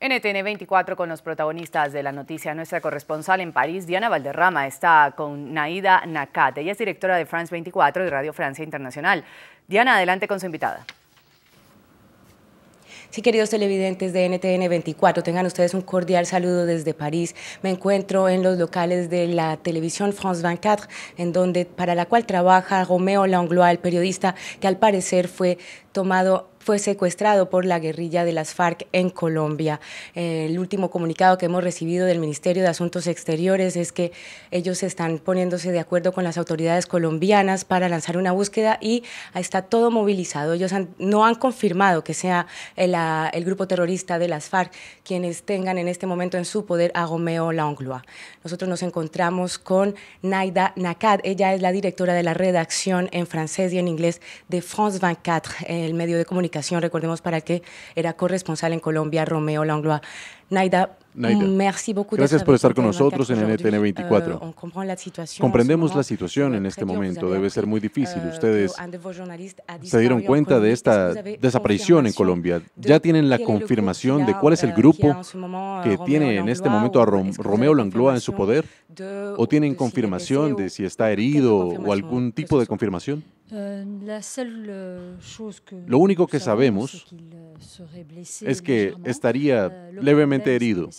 NTN 24 con los protagonistas de la noticia. Nuestra corresponsal en París, Diana Valderrama, está con Naida Nakat, Ella es directora de France 24 y Radio Francia Internacional. Diana, adelante con su invitada. Sí, queridos televidentes de NTN 24, tengan ustedes un cordial saludo desde París. Me encuentro en los locales de la televisión France 24, en donde, para la cual trabaja Romeo Langlois, el periodista que al parecer fue tomado fue secuestrado por la guerrilla de las FARC en Colombia. Eh, el último comunicado que hemos recibido del Ministerio de Asuntos Exteriores es que ellos están poniéndose de acuerdo con las autoridades colombianas para lanzar una búsqueda y está todo movilizado. Ellos no han confirmado que sea el, grupo terrorista de las FARC quienes tengan en este momento en su poder a Gomeo Langlois. Nosotros nos encontramos con Naida Nakad. Ella es la directora de la redacción en francés y en inglés de France 24, el medio de comunicación recordemos para que era corresponsal en Colombia, Romeo Langlois. Naida, mm, Gracias por estar con nosotros en NTN euh, 24. Comprendemos la situación en este momento, debe ser muy difícil. Euh, Ustedes se dieron cuenta de esta desaparición en Colombia. Ya tienen la confirmación de cuál es el euh, grupo que tiene en este momento a Romeo Langloa en su poder, o tienen confirmación de si está herido o algún tipo de confirmación. Euh, euh, Lo único que sabemos euh, es que estaría levemente herido.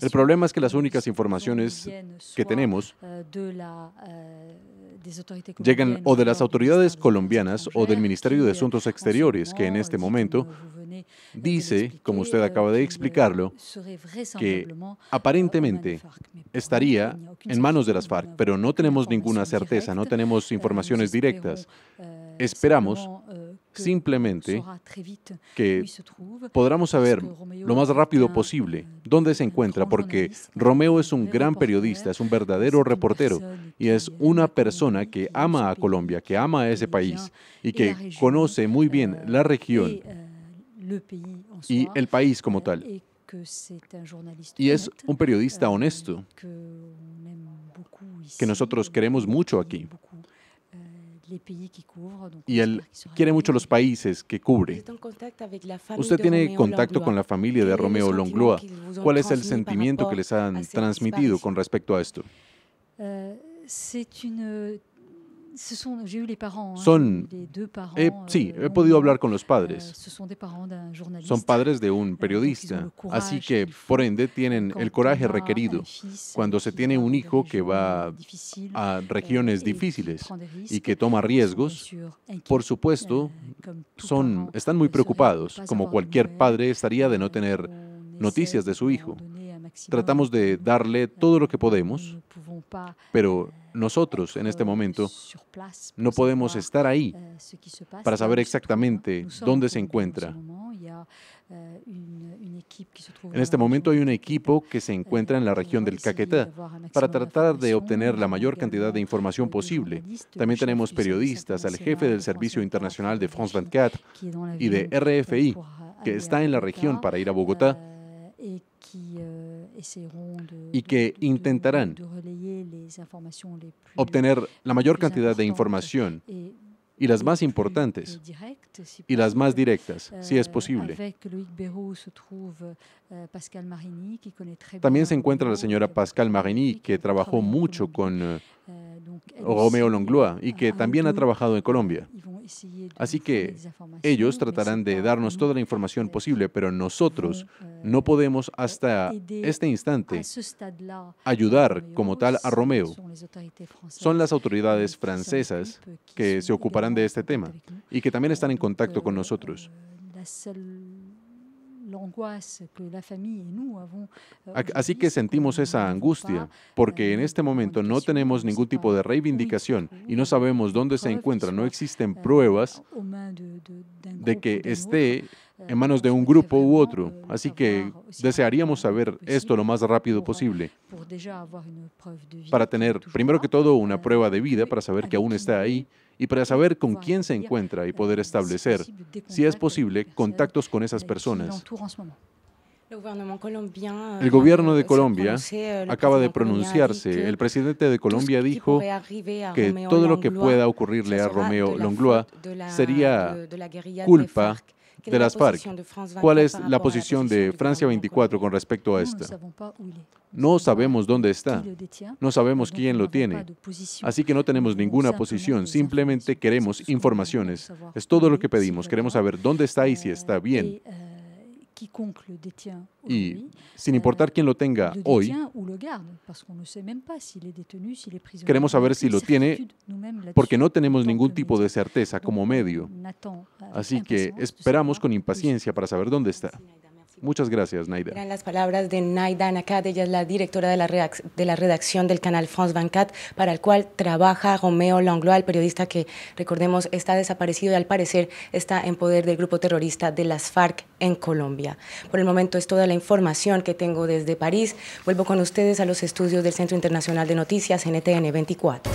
El problema es que las únicas informaciones que tenemos llegan o de las autoridades colombianas o del Ministerio de Asuntos Exteriores, que en este momento Dice, como usted acaba de explicarlo, que aparentemente estaría en manos de las FARC, pero no tenemos ninguna certeza, no tenemos euh, informaciones directas. Euh, Esperamos euh, simplemente que podamos saber lo más rápido posible dónde se encuentra, porque Romeo es un gran periodista, es un verdadero reportero y es una persona que ama a Colombia, que ama a ese país y que conoce muy bien la región y el país como tal. y es un periodista euh, honesto que nosotros queremos mucho aquí. Euh, y él quiere mucho los países que cubre. Usted tiene contacto con la familia de Romeo longloa ¿Cuál es el sentimiento que les han transmitido con respecto a esto? Euh, son, sí, he podido hablar con los padres. Euh, son padres de un euh, periodista, así que por ende tienen el coraje requerido cuando se tiene un hijo que va a euh, regiones difíciles y que toma riesgos. Por supuesto, son, están muy preocupados, como cualquier padre estaría de no tener noticias de su hijo Tratamos de darle todo lo que podemos, pero euh, nosotros en este euh, momento no podemos estar ahí euh, para saber exactamente dónde se encuentra. En este momento hay un equipo que se encuentra en la región del Caquetá para tratar de obtener la mayor cantidad de información posible. También tenemos periodistas, al jefe del Servicio Internacional de France 24 y de RFI, que está en la región para ir a Bogotá y que intentarán obtener la mayor cantidad de información y las más importantes y las más directas, si es posible. Euh, euh, también se encuentra la señora Pascal Marigny, que trabajó mucho con euh, Romeo Longlois y que también ha trabajado en Colombia. Así que ellos tratarán de darnos toda la información euh, posible, pero nosotros euh, no podemos hasta este instante ayudar como tal a Romeo. Son las autoridades francesas que se ocuparán de este tema y que también están en contacto con euh, nosotros. Euh, así que sentimos esa angustia, porque en euh, este momento no tenemos ningún tipo de reivindicación y no sabemos dónde se encuentra, no existen euh, pruebas de que esté en manos de un grupo u otro. Así que desearíamos saber esto lo más rápido posible para tener, primero que todo, una prueba de vida para saber que aún está ahí y para saber con quién se encuentra y euh, poder establecer, si es posible, contactos con esas personas. El gobierno euh, de Colombia euh, acaba de pronunciarse. El presidente de Colombia dijo que todo lo que pueda ocurrirle a Romeo Longlois sería culpa de las FARC. ¿Cuál es la posición de Francia 24 con respecto a esta? No sabemos dónde está, no sabemos quién lo tiene, así que no tenemos ninguna posición, simplemente queremos informaciones. Es todo lo que pedimos, queremos saber dónde está y si euh, está bien. Euh, y sin importar euh, quién lo tenga hoy, Queremos saber si lo tiene porque no tenemos ningún tipo de certeza como medio. Así que esperamos con impaciencia para saber dónde está. Muchas gracias, Naida. Eran las palabras de Naida Nakad, ella es la directora de la, de la redacción del canal France 24, para el cual trabaja Romeo Langlois, el periodista que, recordemos, está desaparecido y al parecer está en poder del grupo terrorista de las FARC en Colombia. Por el momento es toda la información que tengo desde París. Vuelvo con ustedes a los estudios del Centro Internacional de Noticias, NTN 24.